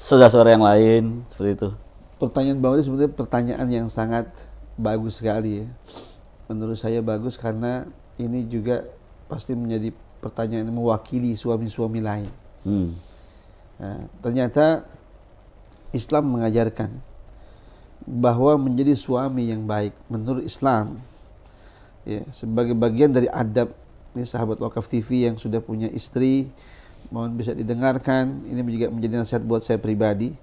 saudara-saudara yang lain seperti itu. Pertanyaan Bang Odi sebenarnya pertanyaan yang sangat bagus sekali ya menurut saya bagus karena ini juga pasti menjadi pertanyaan mewakili suami-suami lain. Hmm. Nah, ternyata Islam mengajarkan bahwa menjadi suami yang baik menurut Islam ya, sebagai bagian dari adab ini sahabat Wakaf TV yang sudah punya istri mohon bisa didengarkan ini juga menjadi nasihat buat saya pribadi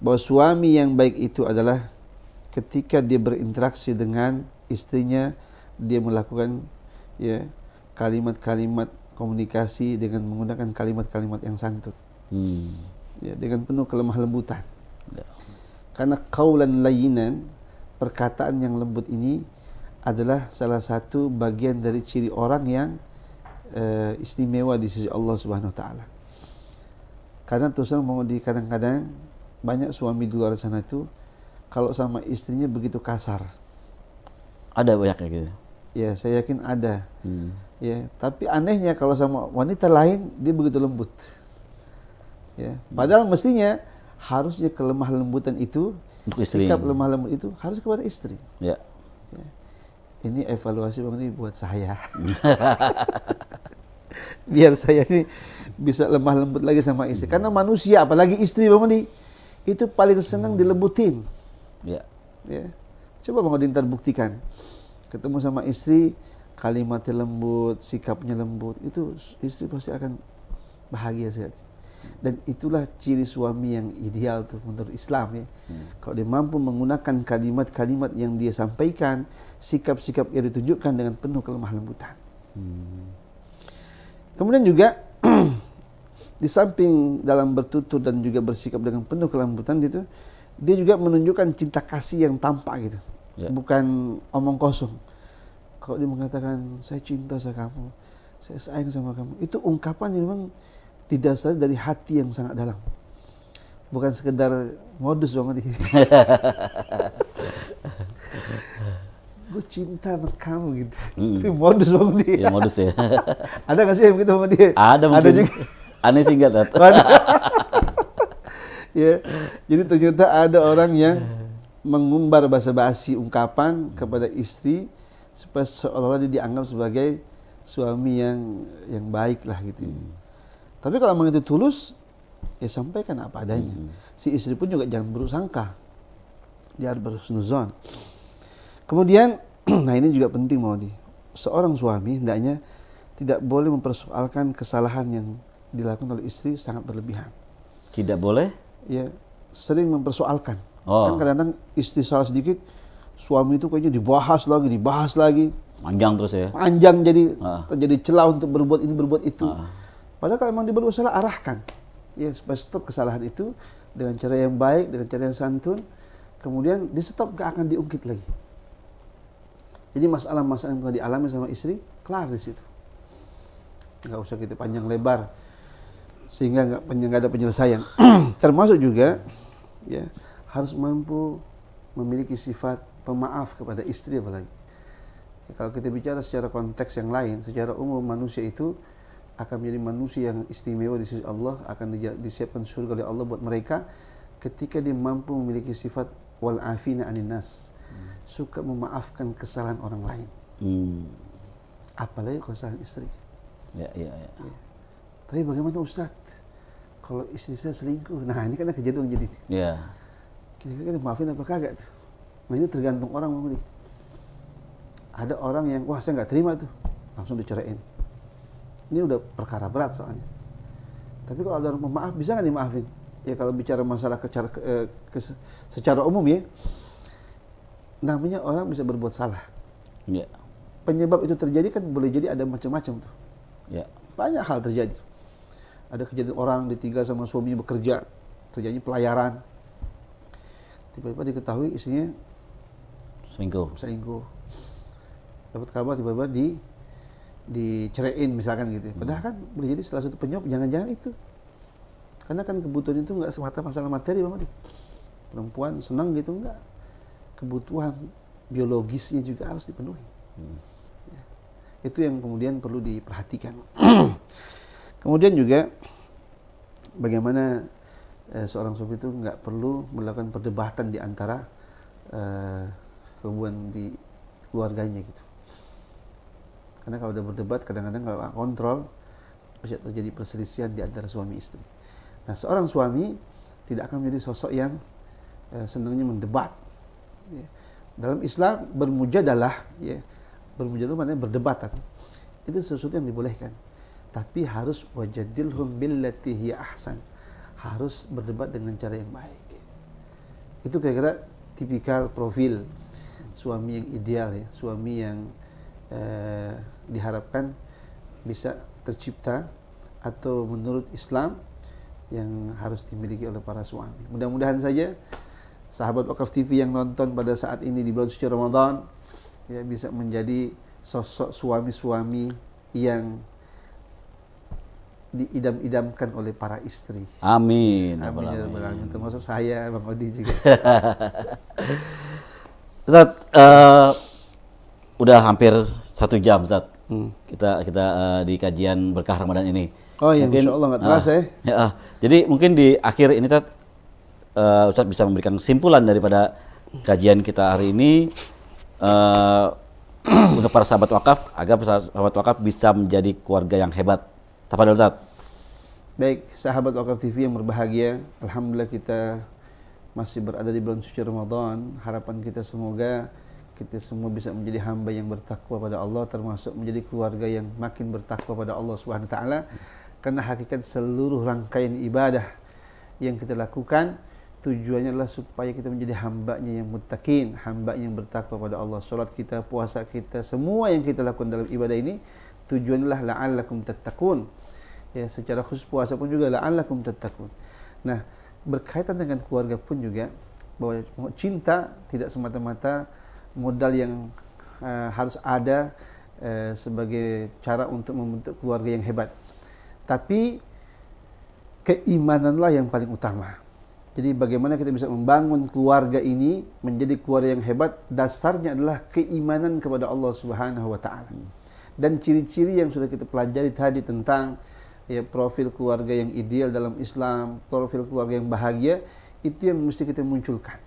bahwa suami yang baik itu adalah ketika dia berinteraksi dengan istrinya dia melakukan ya kalimat-kalimat komunikasi dengan menggunakan kalimat-kalimat yang santun hmm. ya dengan penuh kelemah lembutan ya. karena kaulan layinan perkataan yang lembut ini adalah salah satu bagian dari ciri orang yang uh, istimewa di sisi Allah Subhanahu wa taala karena terus mau di kadang-kadang banyak suami di luar sana itu kalau sama istrinya begitu kasar ada banyak kayak gitu. Ya, saya yakin ada. Hmm. Ya, tapi anehnya kalau sama wanita lain dia begitu lembut. Ya, padahal hmm. mestinya harusnya kelemah lembutan itu Untuk istri. sikap lemah lembut itu harus kepada istri. Ya. ya. Ini evaluasi Bang ini buat saya. Biar saya ini bisa lemah lembut lagi sama istri. Hmm. Karena manusia apalagi istri Bang ini itu paling senang dilembutin. Ya. Ya. Coba Bang Odin terbuktikan. Ketemu sama istri, kalimatnya lembut, sikapnya lembut, itu istri pasti akan bahagia sekali. Dan itulah ciri suami yang ideal tuh menurut Islam ya. Hmm. Kalau dia mampu menggunakan kalimat-kalimat yang dia sampaikan, sikap-sikap yang ditunjukkan dengan penuh kelemah lembutan. Hmm. Kemudian juga di samping dalam bertutur dan juga bersikap dengan penuh kelembutan gitu dia juga menunjukkan cinta kasih yang tampak gitu. Yeah. Bukan omong kosong. Kalau dia mengatakan saya cinta sama kamu, saya sayang sama kamu, itu ungkapan yang memang didasari dari hati yang sangat dalam. Bukan sekedar modus dong di. Gue cinta sama kamu gitu. Mm. Tapi modus bang dia. Ya modus ya. Ada nggak sih yang begitu sama dia? Ada Ada juga. Aneh sih nggak, ya. Jadi ternyata ada orang yang mengumbar bahasa basi ungkapan kepada istri supaya seolah-olah dia dianggap sebagai suami yang yang baik lah gitu. Hmm. Tapi kalau memang itu tulus, ya sampaikan apa adanya. Hmm. Si istri pun juga jangan buruk sangka. Dia harus bersenuzon. Kemudian, nah ini juga penting mau di. Seorang suami hendaknya tidak boleh mempersoalkan kesalahan yang dilakukan oleh istri sangat berlebihan. Tidak boleh? ya sering mempersoalkan. Oh. Kan kadang-kadang istri salah sedikit, suami itu kayaknya dibahas lagi, dibahas lagi. Panjang terus ya? Panjang jadi ah. terjadi celah untuk berbuat ini, berbuat itu. Ah. Padahal kalau memang dia berbuat salah, arahkan. Ya, supaya stop kesalahan itu dengan cara yang baik, dengan cara yang santun. Kemudian di stop, gak akan diungkit lagi. Jadi masalah-masalah yang pernah dialami sama istri, kelar di situ. Nggak usah kita panjang lebar sehingga nggak penyegara ada penyelesaian. Termasuk juga ya harus mampu memiliki sifat pemaaf kepada istri apalagi. Ya, kalau kita bicara secara konteks yang lain, secara umum manusia itu akan menjadi manusia yang istimewa di sisi Allah, akan disiapkan surga oleh Allah buat mereka ketika dia mampu memiliki sifat wal afina anin Hmm. Suka memaafkan kesalahan orang lain. Hmm. Apalagi kesalahan istri. Ya, ya, ya. ya. Tapi bagaimana Ustadz? Kalau istri saya selingkuh, nah ini kan kejadian jadi. Iya. Kira-kira kita maafin apa kagak tuh? Nah ini tergantung orang mau nih. Ada orang yang wah saya nggak terima tuh, langsung dicerain. Ini udah perkara berat soalnya. Tapi kalau ada orang memaaf, bisa nggak dimaafin? Ya kalau bicara masalah kecara, ke, eh, ke, secara umum ya, namanya orang bisa berbuat salah. Ya. Penyebab itu terjadi kan boleh jadi ada macam-macam tuh. Ya. Banyak hal terjadi ada kejadian orang ditinggal sama suaminya bekerja, kerjanya pelayaran. Tiba-tiba diketahui istrinya selingkuh. Selingkuh. Dapat kabar tiba-tiba di dicerein misalkan gitu. Hmm. Padahal kan boleh jadi salah satu penyebab jangan-jangan itu. Karena kan kebutuhan itu nggak semata masalah materi, Bang Perempuan senang gitu nggak Kebutuhan biologisnya juga harus dipenuhi. Hmm. Ya. Itu yang kemudian perlu diperhatikan. Kemudian juga bagaimana eh, seorang sufi itu nggak perlu melakukan perdebatan di antara eh, hubungan di keluarganya gitu. Karena kalau udah berdebat kadang-kadang kalau nggak kontrol bisa terjadi perselisihan di antara suami istri. Nah seorang suami tidak akan menjadi sosok yang eh, senangnya mendebat. Ya. Dalam Islam bermujadalah, ya, bermujadalah maknanya berdebatan. Itu sesuatu yang dibolehkan tapi harus wajadilhum billati hiya ahsan harus berdebat dengan cara yang baik itu kira-kira tipikal profil suami yang ideal ya suami yang eh, diharapkan bisa tercipta atau menurut Islam yang harus dimiliki oleh para suami mudah-mudahan saja sahabat Wakaf TV yang nonton pada saat ini di bulan suci Ramadan ya bisa menjadi sosok suami-suami yang diidam-idamkan oleh para istri. Amin. Amin. amin. amin. Termasuk saya, Bang Odi juga. Zat, uh, eh, udah hampir satu jam, Zat. Hmm. Kita kita uh, di kajian berkah Ramadan ini. Oh iya, mungkin, Insya Allah nggak ah. terasa uh, ya. Uh, jadi mungkin di akhir ini, Zat, uh, eh, Ustaz bisa memberikan kesimpulan daripada kajian kita hari ini. Uh, untuk para sahabat wakaf agar para sahabat wakaf bisa menjadi keluarga yang hebat Tafadhal Ustaz. Baik, sahabat Wakaf TV yang berbahagia, alhamdulillah kita masih berada di bulan suci Ramadan. Harapan kita semoga kita semua bisa menjadi hamba yang bertakwa pada Allah termasuk menjadi keluarga yang makin bertakwa pada Allah Subhanahu wa taala. Karena hakikat seluruh rangkaian ibadah yang kita lakukan tujuannya adalah supaya kita menjadi hamba-Nya yang muttaqin, hamba yang bertakwa pada Allah. Salat kita, puasa kita, semua yang kita lakukan dalam ibadah ini tujuanlah la'allakum tattaqun. Ya, secara khusus puasa pun juga la'allakum tattaqun. Nah, berkaitan dengan keluarga pun juga bahwa cinta tidak semata-mata modal yang uh, harus ada uh, sebagai cara untuk membentuk keluarga yang hebat. Tapi keimananlah yang paling utama. Jadi bagaimana kita bisa membangun keluarga ini menjadi keluarga yang hebat dasarnya adalah keimanan kepada Allah Subhanahu wa taala dan ciri-ciri yang sudah kita pelajari tadi tentang ya profil keluarga yang ideal dalam Islam, profil keluarga yang bahagia itu yang mesti kita munculkan.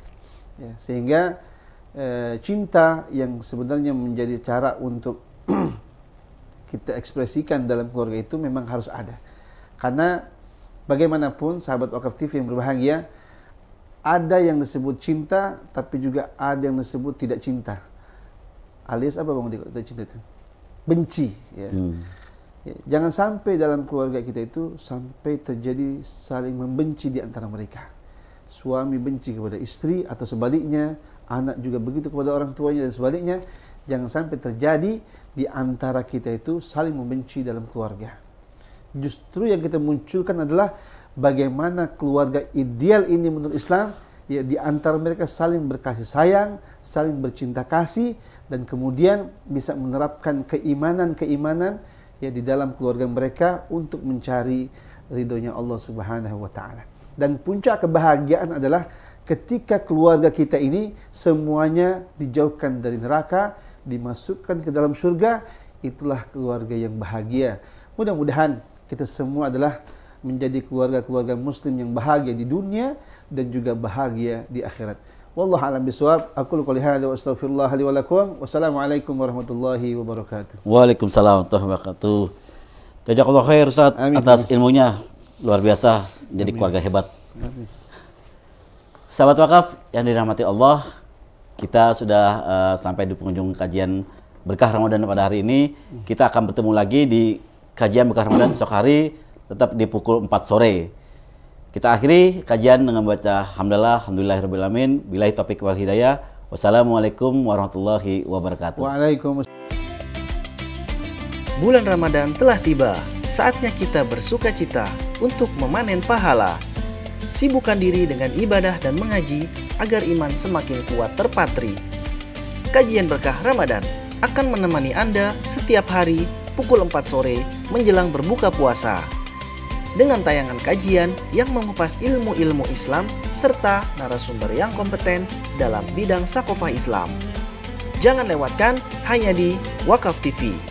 Ya, sehingga e, cinta yang sebenarnya menjadi cara untuk kita ekspresikan dalam keluarga itu memang harus ada. Karena bagaimanapun sahabat wakaf TV yang berbahagia ada yang disebut cinta tapi juga ada yang disebut tidak cinta. Alias apa Bang Diko? cinta itu benci. Ya. Hmm. Ya, jangan sampai dalam keluarga kita itu sampai terjadi saling membenci di antara mereka. Suami benci kepada istri atau sebaliknya, anak juga begitu kepada orang tuanya dan sebaliknya. Jangan sampai terjadi di antara kita itu saling membenci dalam keluarga. Justru yang kita munculkan adalah bagaimana keluarga ideal ini menurut Islam ya di antara mereka saling berkasih sayang, saling bercinta kasih dan kemudian bisa menerapkan keimanan-keimanan ya di dalam keluarga mereka untuk mencari ridhonya Allah Subhanahu wa taala. Dan puncak kebahagiaan adalah ketika keluarga kita ini semuanya dijauhkan dari neraka, dimasukkan ke dalam surga, itulah keluarga yang bahagia. Mudah-mudahan kita semua adalah menjadi keluarga-keluarga muslim yang bahagia di dunia dan juga bahagia di akhirat. Wallahu a'lam bishawab. Aku qouli hadza wa astaghfirullah li wa lakum. Wassalamualaikum warahmatullahi wabarakatuh. Waalaikumsalam warahmatullahi wabarakatuh. Jazakallahu khair Ustaz Amin. atas ilmunya luar biasa jadi Amin. keluarga hebat. Amin. Sahabat wakaf yang dirahmati Allah, kita sudah uh, sampai di penghujung kajian berkah Ramadan pada hari ini. Kita akan bertemu lagi di kajian berkah Ramadan esok hari tetap di pukul 4 sore. Kita akhiri kajian dengan baca Alhamdulillah, alhamdulillahirrahmanirrahim, bilahi topik wal hidayah. Wassalamualaikum warahmatullahi wabarakatuh. Waalaikumsalam. Bulan Ramadan telah tiba, saatnya kita bersuka cita untuk memanen pahala. Sibukkan diri dengan ibadah dan mengaji agar iman semakin kuat terpatri. Kajian Berkah Ramadan akan menemani Anda setiap hari pukul 4 sore menjelang berbuka puasa dengan tayangan kajian yang mengupas ilmu-ilmu Islam serta narasumber yang kompeten dalam bidang sakofah Islam. Jangan lewatkan hanya di Wakaf TV.